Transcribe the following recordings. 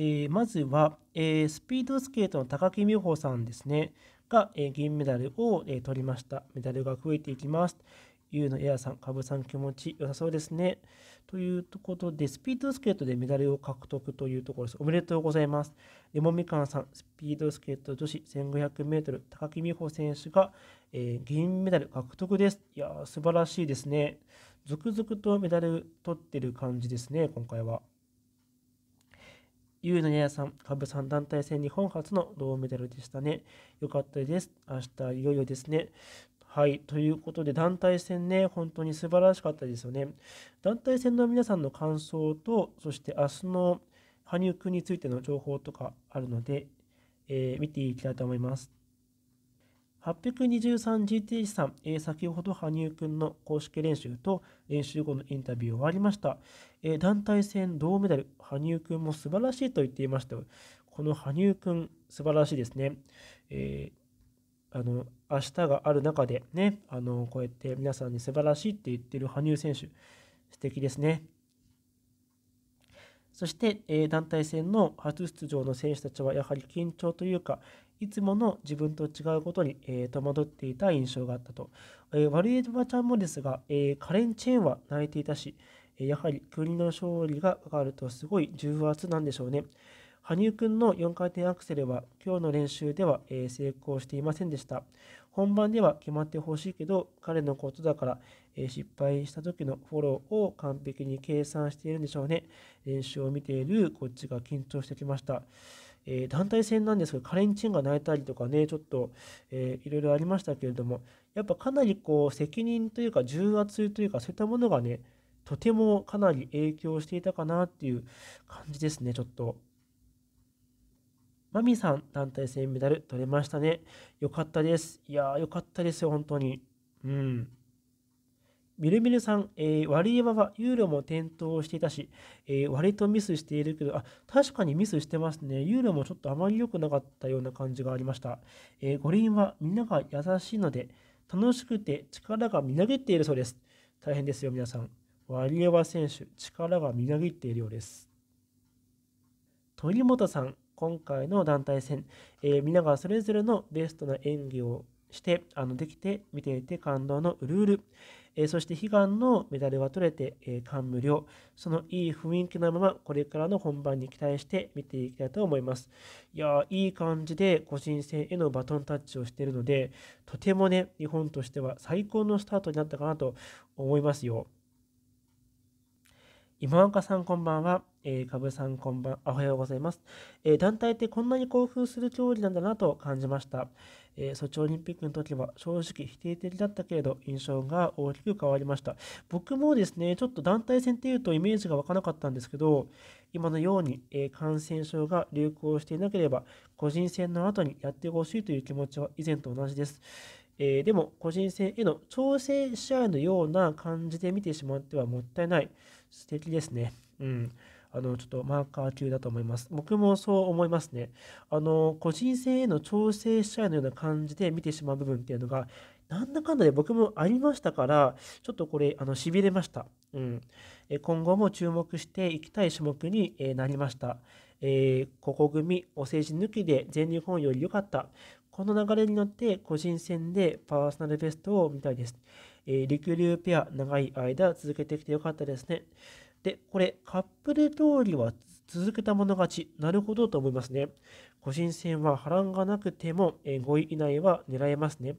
えー、まずは、えー、スピードスケートの高木美帆さんですね、が、えー、銀メダルを、え取りました。メダルが増えていきます。ゆうのエアさん、かぶさん気持ち良さそうですね。ということで、スピードスケートでメダルを獲得というところです。おめでとうございます。レモみかんさん、スピードスケート女子 1500m、高木美帆選手が、え銀メダル獲得です。いやー、素晴らしいですね。続々とメダル取ってる感じですね、今回は。ゆうのややさん、羽生さん団体戦日本初の銅メダルでしたね。よかったです。明日いよいよですね。はい。ということで、団体戦ね、本当に素晴らしかったですよね。団体戦の皆さんの感想と、そして明日の羽生君についての情報とかあるので、えー、見ていきたいと思います。823GT さん、えー、先ほど羽生くんの公式練習と練習後のインタビュー終わりました。えー、団体戦銅メダル、羽生くんも素晴らしいと言っていました。この羽生くん、素晴らしいですね。えー、あの、明日がある中でね、あの、こうやって皆さんに素晴らしいって言ってる羽生選手、素敵ですね。そして、えー、団体戦の初出場の選手たちはやはり緊張というか、いつもの自分と違うことに、えー、戸惑っていた印象があったと。えー、ワルエドバちゃんもですが、えー、カレン・チェーンは泣いていたし、えやはり国の勝利がかかるとすごい重圧なんでしょうね。羽生くんの4回転アクセルは今日の練習では、え成功していませんでした。本番では決まってほしいけど、彼のことだから、え失敗した時のフォローを完璧に計算しているんでしょうね。練習を見ているこっちが緊張してきました。えー、団体戦なんですけど、カレンチェンが泣いたりとかね、ちょっと、えー、いろいろありましたけれども、やっぱかなりこう、責任というか、重圧というか、そういったものがね、とてもかなり影響していたかなっていう感じですね、ちょっと。マミさん、団体戦メダル取れましたね。よかったです。いやー、よかったですよ、本当に。うん。みるみるさん、えー、ワリエワはユーロも点灯していたし、えー、割とミスしているけど、あ、確かにミスしてますね。ユーロもちょっとあまり良くなかったような感じがありました。えー、五輪はみんなが優しいので、楽しくて力がみなぎっているそうです。大変ですよ、皆さん。ワリエワ選手、力がみなぎっているようです。鳥本さん、今回の団体戦、えー、みんながそれぞれのベストな演技をしてあのできて見ていて感動のうるうる、えそして悲願のメダルは取れて、え感無量、そのいい雰囲気のまま、これからの本番に期待して見ていきたいと思います。いやいい感じで個人戦へのバトンタッチをしているので、とてもね、日本としては最高のスタートになったかなと思いますよ。今岡さんこんばんは。えー、かぶさんこんばん、おはようございます。えー、団体ってこんなに興奮する競技なんだなと感じました。えー、ソチオリンピックの時は正直否定的だったけれど印象が大きく変わりました僕もですねちょっと団体戦っていうとイメージが湧かなかったんですけど今のように、えー、感染症が流行していなければ個人戦の後にやってほしいという気持ちは以前と同じです、えー、でも個人戦への調整試合のような感じで見てしまってはもったいない素敵ですねうんあのちょっとマーカー級だと思います。僕もそう思いますね。あの個人戦への調整試合のような感じで見てしまう部分っていうのがなんだかんだで僕もありましたから、ちょっとこれ、あの、痺れました。うん。今後も注目していきたい種目になりました。えー、ここ組、お世辞抜きで全日本より良かった。この流れに乗って個人戦でパーソナルベストを見たいです。えー、リクリューペア、長い間続けてきて良かったですね。で、これ、カップル通りは続けた者勝ち。なるほどと思いますね。個人戦は波乱がなくても5位以内は狙えますね。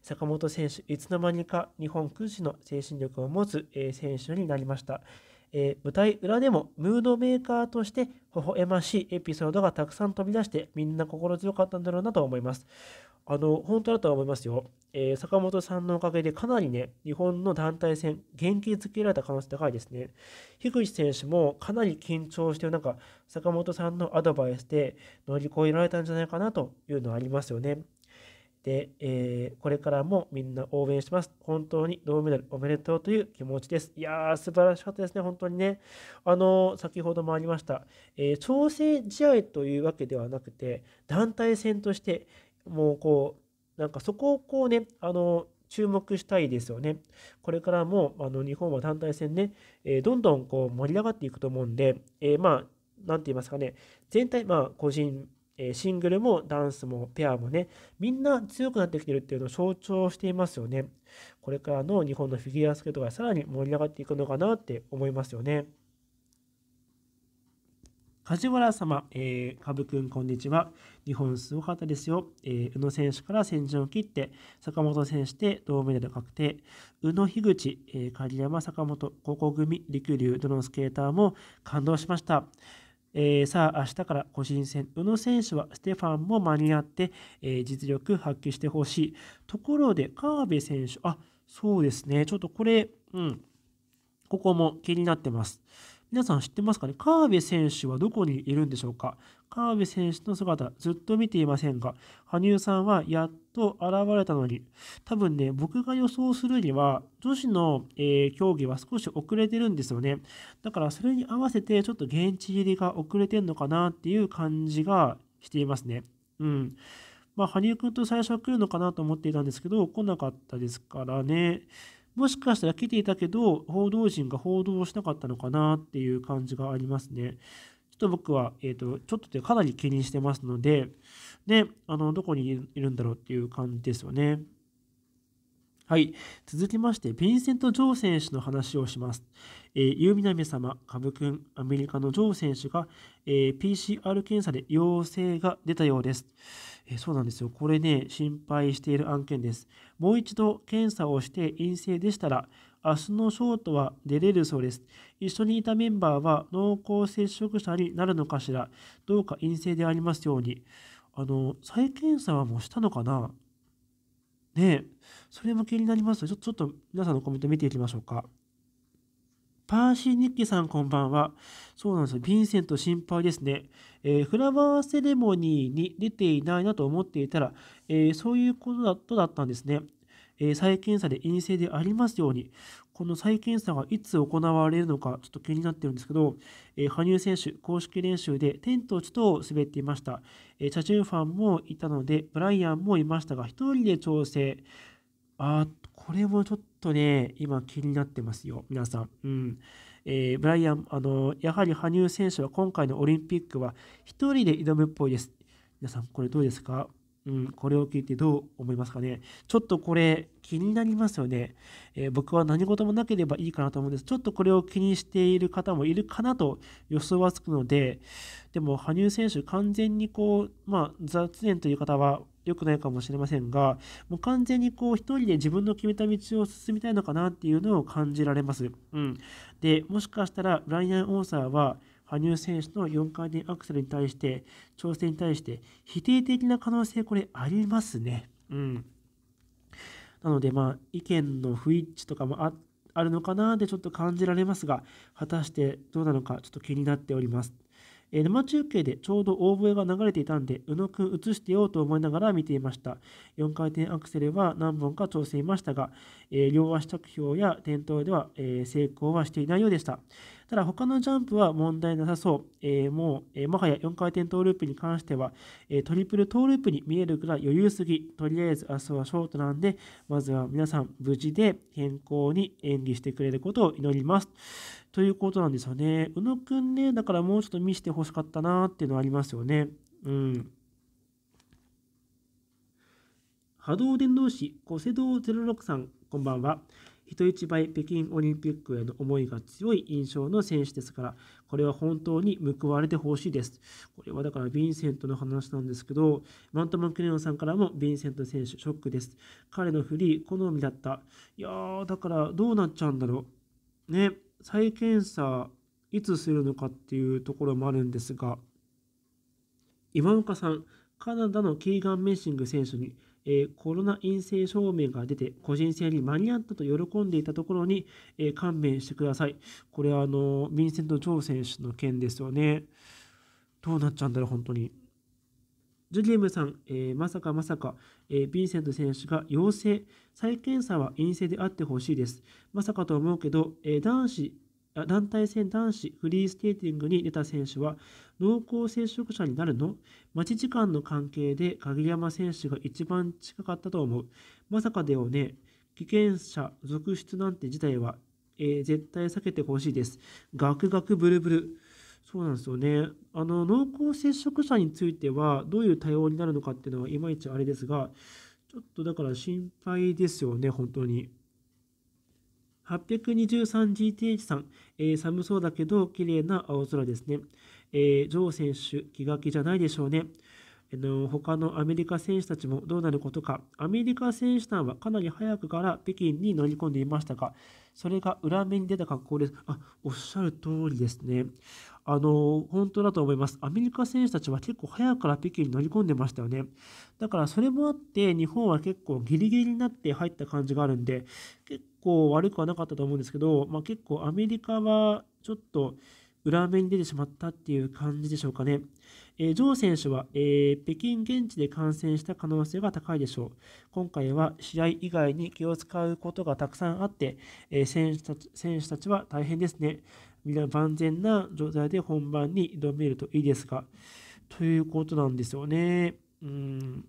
坂本選手、いつの間にか日本屈指の精神力を持つ選手になりました。えー、舞台裏でもムードメーカーとして微笑ましいエピソードがたくさん飛び出してみんな心強かったんだろうなと思います。あの、本当だと思いますよ。えー、坂本さんのおかげでかなりね、日本の団体戦、元気づけられた可能性高いですね。樋口選手もかなり緊張してる中、坂本さんのアドバイスで乗り越えられたんじゃないかなというのはありますよね。で、えー、これからもみんな応援します。本当に銅メダルおめでとうという気持ちです。いやー、素晴らしかったですね、本当にね。あのー、先ほどもありました、えー、調整試合というわけではなくて、団体戦として、もうこう、なんかそこをこうね、あの、注目したいですよね。これからもあの日本は団体戦ね、えー、どんどんこう盛り上がっていくと思うんで、えー、まあ、なんて言いますかね、全体、まあ、個人、えー、シングルもダンスもペアもね、みんな強くなってきてるっていうのを象徴していますよね。これからの日本のフィギュアスケートがさらに盛り上がっていくのかなって思いますよね。梶原様、えー、株くん、こんにちは。日本すごかったですよ。えー、宇野選手から先陣を切って、坂本選手で銅メダル確定。宇野、樋口、えー、鍵山、坂本、高校組、陸龍、どのスケーターも感動しました。えー、さあ、明日から個人戦、宇野選手はステファンも間に合って、えー、実力発揮してほしい。ところで、河辺選手、あ、そうですね。ちょっとこれ、うん、ここも気になってます。皆さん知ってますかね河辺選手はどこにいるんでしょうか河辺選手の姿、ずっと見ていませんが、羽生さんはやっと現れたのに、多分ね、僕が予想するには、女子の、えー、競技は少し遅れてるんですよね。だからそれに合わせて、ちょっと現地入りが遅れてるのかなっていう感じがしていますね。うん。まあ、羽生くんと最初は来るのかなと思っていたんですけど、来なかったですからね。もしかしたら来ていたけど、報道陣が報道しなかったのかなっていう感じがありますね。ちょっと僕は、えっ、ー、と、ちょっとでかなり気にしてますので、で、あの、どこにいるんだろうっていう感じですよね。はい、続きまして、ヴィンセント・ジョー選手の話をします。えー、ユーミナミ様、カブ君、アメリカのジョー選手が、えー、PCR 検査で陽性が出たようです、えー、そうなんですよ。これね、心配している案件です。もう一度検査をして陰性でしたら、明日のショートは出れるそうです。一緒にいたメンバーは濃厚接触者になるのかしら。どうか陰性でありますように。あの、再検査はもうしたのかなねそれも気になりますちょちょっと皆さんのコメント見ていきましょうか。パーシー・ニッキさんこんばんは。そうなんですよ。ヴィンセント心配ですね、えー、フラワーセレモニーに出ていないなと思っていたら、えー、そういうことだったんですね。え再検査で陰性でありますように。この再検査がいつ行われるのか、ちょっと気になってるんですけど、えー、羽生選手、公式練習でテント地と滑っていました。えー、チャチュンファンもいたので、ブライアンもいましたが、1人で調整。あこれもちょっとね、今気になってますよ、皆さん。うんえー、ブライアン、あのやはり羽生選手は今回のオリンピックは1人で挑むっぽいです。皆さん、これどうですかうん、これを聞いてどう思いますかねちょっとこれ気になりますよね、えー、僕は何事もなければいいかなと思うんです。ちょっとこれを気にしている方もいるかなと予想はつくので、でも羽生選手完全にこう、まあ雑念という方は良くないかもしれませんが、もう完全にこう一人で自分の決めた道を進みたいのかなっていうのを感じられます。うん。で、もしかしたらライアン・オーサーは羽生選手の4回転アクセルに対して、挑戦に対して、否定的な可能性、これありますね。うん。なので、まあ、意見の不一致とかもああるのかなってちょっと感じられますが、果たしてどうなのかちょっと気になっております。えー、生中継でちょうど大笛が流れていたんで、宇野くん映してようと思いながら見ていました。4回転アクセルは何本か調整いましたが、えー、両足着氷や転倒では、えー、成功はしていないようでした。ただ他のジャンプは問題なさそう。えー、もう、えー、もはや4回転トーループに関しては、えー、トリプルトーループに見えるくらい余裕すぎ。とりあえず明日はショートなんで、まずは皆さん無事で健康に演技してくれることを祈ります。ということなんですよね。宇野くんね、だからもうちょっと見せてほしかったなっていうのはありますよね。うん。波動伝道師、小瀬堂06さん、こんばんは。人一倍北京オリンピックへの思いが強い印象の選手ですから、これは本当に報われてほしいです。これはだからヴィンセントの話なんですけど、マントマン・クレヨンさんからもヴィンセント選手、ショックです。彼のフリー、好みだった。いやー、だからどうなっちゃうんだろう。ね。再検査いつするのかっていうところもあるんですが、今岡さん、カナダのキーガン・メッシング選手に、えー、コロナ陰性証明が出て、個人戦に間に合ったと喜んでいたところに、えー、勘弁してください。これはあの、ヴィンセント・チョウ選手の件ですよね。どうなっちゃうんだろう、本当に。ジュリエムさん、えー、まさかまさか、えヴィンセント選手が陽性、再検査は陰性であってほしいです。まさかと思うけど、えー、男子団体戦男子フリースケーティングに出た選手は濃厚接触者になるの待ち時間の関係で鍵山選手が一番近かったと思う。まさかだよね。危険者続出なんて事態は、えー、絶対避けてほしいです。ガクガクブルブル。そうなんですよね。あの、濃厚接触者については、どういう対応になるのかっていうのは、いまいちあれですが、ちょっとだから心配ですよね、本当に。823GTH さん、えー、寒そうだけど綺麗な青空ですね。えー、ジョー選手、気が気じゃないでしょうね。あの他のアメリカ選手たちもどうなることか、アメリカ選手団はかなり早くから北京に乗り込んでいましたが、それが裏目に出た格好です。あ、おっしゃる通りですね。あの、本当だと思います。アメリカ選手たちは結構早くから北京に乗り込んでましたよね。だからそれもあって、日本は結構ギリギリになって入った感じがあるんで、結構悪くはなかったと思うんですけど、まあ、結構アメリカはちょっと、裏目に出てしまったっていう感じでしょうかね。えー、ジョー選手は、えー、北京現地で感染した可能性が高いでしょう。今回は試合以外に気を使うことがたくさんあって、えー、選手たち選手たちは大変ですね。皆万全な状態で本番に挑めるといいですが、ということなんですよね。うん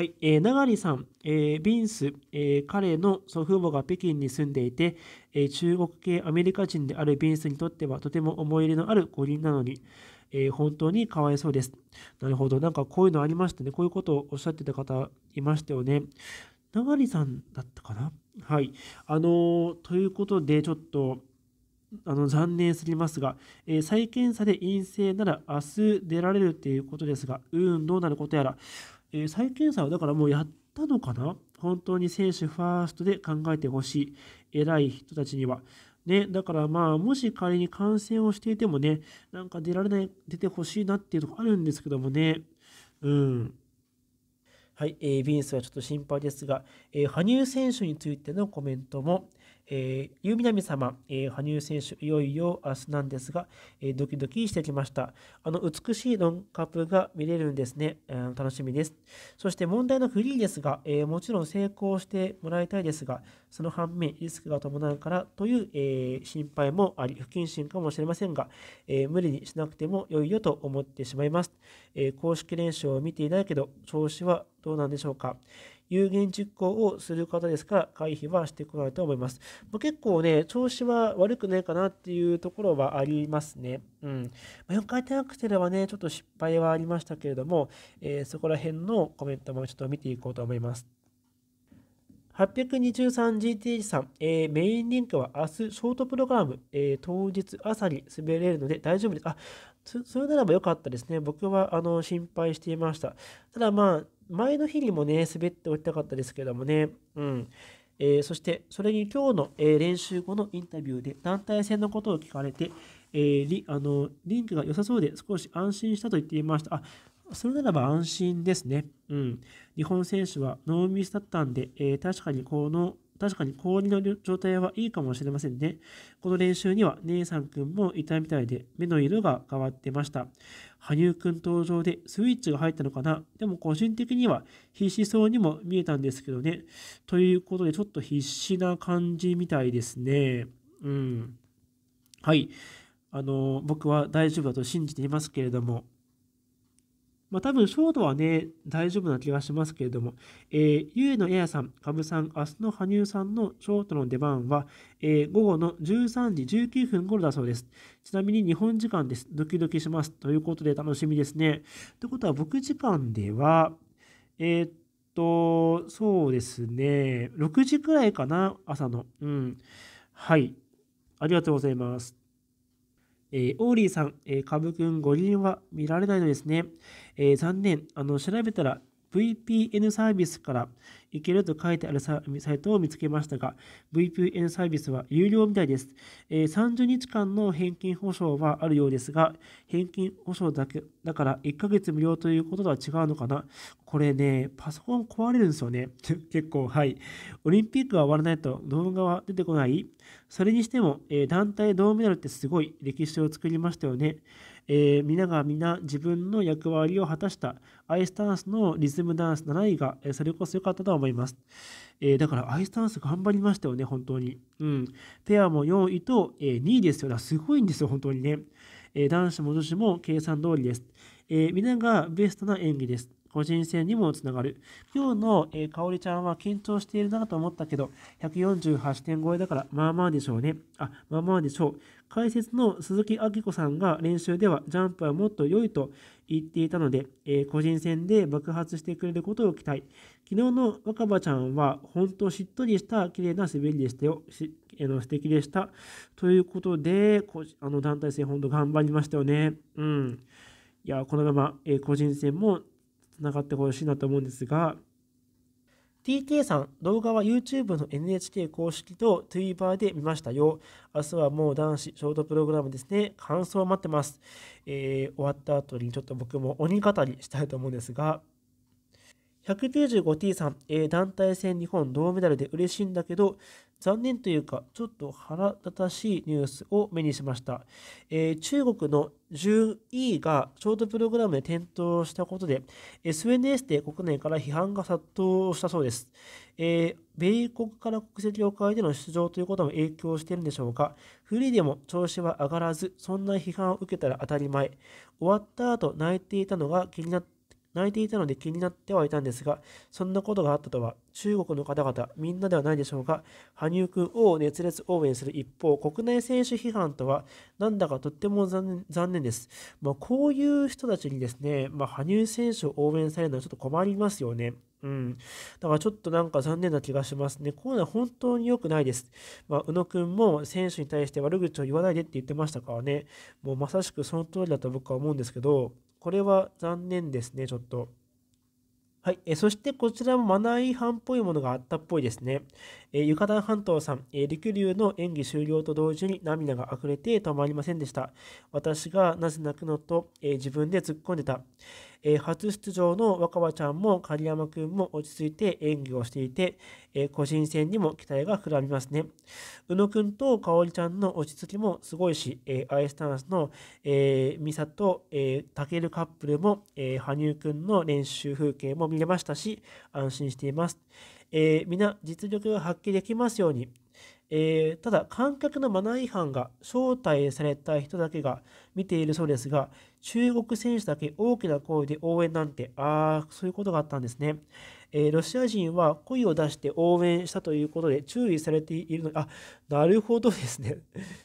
はい、えー、流さん、えー、ビンス、えー、彼の祖父母が北京に住んでいて、えー、中国系アメリカ人であるビンスにとってはとても思い入れのある五輪なのに、えー、本当にかわいそうです。なるほど、なんかこういうのありましたね。こういうことをおっしゃってた方いましたよね。流さんだったかなはい。あのということで、ちょっと、あの残念すぎますが、えー、再検査で陰性なら明日出られるということですが、うーん、どうなることやら、えー、再検査はだからもうやったのかな本当に選手ファーストで考えてほしい。偉い人たちには。ね、だからまあ、もし仮に感染をしていてもね、なんか出られない、出てほしいなっていうとこあるんですけどもね。うん。はい、えー、ビンスはちょっと心配ですが、えー、羽生選手についてのコメントも、えー、ゆ様、えー、羽生選手、いよいよ明日なんですが、えー、ドキドキしてきました。あの美しいロンカップが見れるんですね、えー、楽しみです。そして問題のフリーですが、えー、もちろん成功してもらいたいですが、その反面、リスクが伴うからという、えー、心配もあり、不謹慎かもしれませんが、えー、無理にしなくても良いよと思ってしまいます。えー、公式練習を見ていないけど、調子はどうなんでしょうか。有言実行をする方ですから回避はしてこないと思います。まあ、結構ね、調子は悪くないかなっていうところはありますね。うん。まあ、4回転アクセルはね、ちょっと失敗はありましたけれども、えー、そこら辺のコメントもちょっと見ていこうと思います。823GTH さん、えー、メインリンクは明日ショートプログラム、えー、当日朝に滑れるので大丈夫です。あ、それならば良かったですね。僕はあの心配していました。ただまあ、前の日にもね、滑っておきたかったですけどもね、うん。えー、そして、それに今日の、えー、練習後のインタビューで団体戦のことを聞かれて、えー、リあのリンクが良さそうで少し安心したと言っていました。あそれならば安心ですね。うん。日本選手はノーミスだったんで、えー、確かにこの、確かに氷の状態はいいかもしれませんね。この練習には姉さんくんもいたみたいで、目の色が変わってました。羽生くん登場でスイッチが入ったのかなでも個人的には必死そうにも見えたんですけどね。ということで、ちょっと必死な感じみたいですね。うん。はい。あの、僕は大丈夫だと信じていますけれども、まあ、多分ショートはね、大丈夫な気がしますけれども、えー、ゆえのエアさん、かぶさん、明日の羽生さんのショートの出番は、えー、午後の13時19分頃だそうです。ちなみに日本時間です。ドキドキします。ということで楽しみですね。ということは、僕時間では、えー、っと、そうですね、6時くらいかな、朝の。うん。はい。ありがとうございます。えー、オーリーさん、えー、株くん5は見られないのですね。えー、残念。あの、調べたら VPN サービスから行けると書いてあるサイトを見つけましたが、VPN サービスは有料みたいです。えー、30日間の返金保証はあるようですが、返金保証だけだから1ヶ月無料ということとは違うのかなこれね、パソコン壊れるんですよね。結構、はい。オリンピックが終わらないと動画は出てこないそれにしても、えー、団体銅メダルってすごい歴史を作りましたよね。えー、皆が皆自分の役割を果たしたアイスダンスのリズムダンス7位が、えー、それこそ良かったと思います。えー、だからアイスダンス頑張りましたよね、本当に。うん。ペアも4位と、え2位ですよ。だすごいんですよ、本当にね。え男子も女子も計算通りです。え皆がベストな演技です。個人戦にもつながる。今日の、香里ちゃんは緊張しているなと思ったけど、148点超えだから、まあまあでしょうね。あ、まあまあでしょう。解説の鈴木明子さんが練習ではジャンプはもっと良いと言っていたので、えー、個人戦で爆発してくれることを期待。昨日の若葉ちゃんは、本当しっとりした綺麗な滑りでしたよ。しの素敵でした。ということで、こあの団体戦、本当頑張りましたよね。うん。いや、このまま、えー、個人戦もつながってほしいなと思うんですが TK さん、動画は YouTube の NHK 公式と Twitter で見ましたよ。明日はもう男子ショートプログラムですね。感想待ってます。えー、終わった後にちょっと僕も鬼語りしたいと思うんですが、195t さん、えー、団体戦日本銅メダルで嬉しいんだけど、残念というか、ちょっと腹立たしいニュースを目にしました。えー、中国の 10E がショートプログラムで転倒したことで、SNS で国内から批判が殺到したそうです。えー、米国から国籍を変えての出場ということも影響しているんでしょうか。フリーでも調子は上がらず、そんな批判を受けたら当たり前。終わった後泣いていたのが気になって泣いていたので気になってはいたんですが、そんなことがあったとは、中国の方々、みんなではないでしょうか、羽生くんを熱烈応援する一方、国内選手批判とは、なんだかとっても残念です。まあ、こういう人たちにですね、まあ、羽生選手を応援されるのはちょっと困りますよね。うん。だからちょっとなんか残念な気がしますね。こういうのは本当に良くないです。まあ、宇野くんも選手に対して悪口を言わないでって言ってましたからね。もうまさしくその通りだと僕は思うんですけど、これは残念ですね、ちょっと。はい、えそしてこちらもマナー違反っぽいものがあったっぽいですね。えー、ユカ半島さん、えー、陸流の演技終了と同時に涙が溢れて止まりませんでした。私がなぜ泣くのと、えー、自分で突っ込んでた。えー、初出場の若葉ちゃんも狩山くんも落ち着いて演技をしていて、えー、個人戦にも期待が膨らみますね。宇野くんと香織ちゃんの落ち着きもすごいし、えー、アイスタンスの、えー、美里、えー、タケルカップルも、えー、羽生くんの練習風景も見れましたし、安心しています。えー、皆実力が発揮できますように、えー、ただ観客のマナー違反が招待された人だけが見ているそうですが中国選手だけ大きな声で応援なんてああそういうことがあったんですね、えー、ロシア人は声を出して応援したということで注意されているのあなるほどですね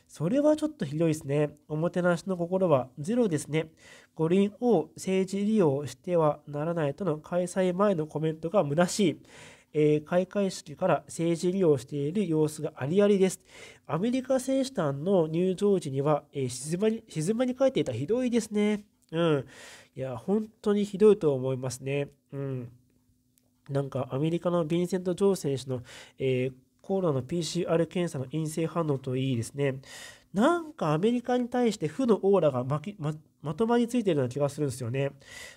それはちょっとひどいですねおもてなしの心はゼロですね五輪を政治利用してはならないとの開催前のコメントが虚しいえー、開会式から政治利用している様子がありありです。アメリカ選手団の入場時には、えー、静まり、静まり返っていたひどいですね。うん。いや、本当にひどいと思いますね。うん。なんか、アメリカのヴィンセント・ジョー選手の、えー、コロナの PCR 検査の陰性反応といいですね。なんかアメリカに対して負のオーラがまき、ま、まとまりついてるような気がするんですよね。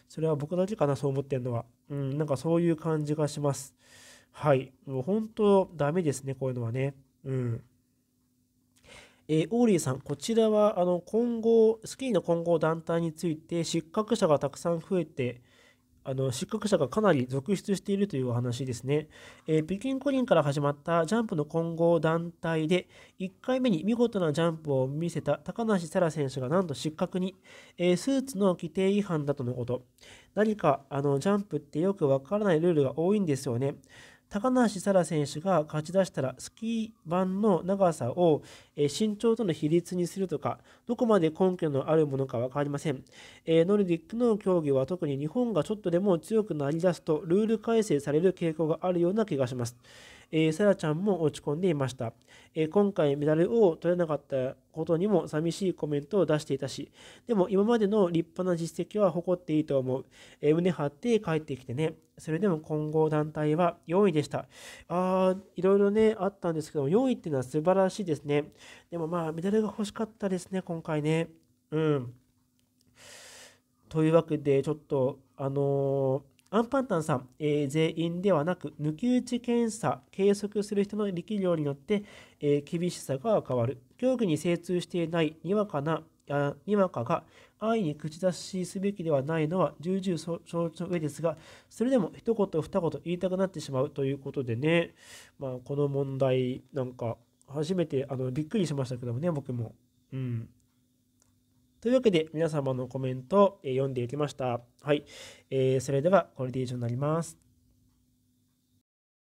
それは僕だけかな、そう思ってるのは。うん、なんかそういう感じがします。はい。もう本当、ダメですね、こういうのはね。うん。えー、オーリーさん、こちらはあの今後、スキーの混合団体について失格者がたくさん増えて、あの失格者がかなり続出しているというお話ですね、えー、北京五輪から始まったジャンプの混合団体で1回目に見事なジャンプを見せた高梨沙羅選手がなんと失格に、えー、スーツの規定違反だとのこと何かあのジャンプってよくわからないルールが多いんですよね高梨沙羅選手が勝ち出したらスキー板の長さを身長との比率にするとかどこまで根拠のあるものか分かりません、えー、ノルディックの競技は特に日本がちょっとでも強くなりだすとルール改正される傾向があるような気がしますえー、サラちゃんも落ち込んでいました、えー、今回メダルを取れなかったことにも寂しいコメントを出していたし、でも今までの立派な実績は誇っていいと思う。えー、胸張って帰ってきてね。それでも混合団体は4位でした。あー、いろいろね、あったんですけども、4位っていうのは素晴らしいですね。でもまあ、メダルが欲しかったですね、今回ね。うん。というわけで、ちょっと、あのーアンパンタンさん、えー、全員ではなく、抜き打ち検査、計測する人の力量によって、えー、厳しさが変わる。競技に精通していないにわかな、にわかが安易に口出しすべきではないのは重々承知の上ですが、それでも一言二言言いたくなってしまうということでね、まあ、この問題なんか、初めてあのびっくりしましたけどもね、僕も。うん。というわけで皆様のコメントを読んでいきました。はい。えー、それではこれで以上になります。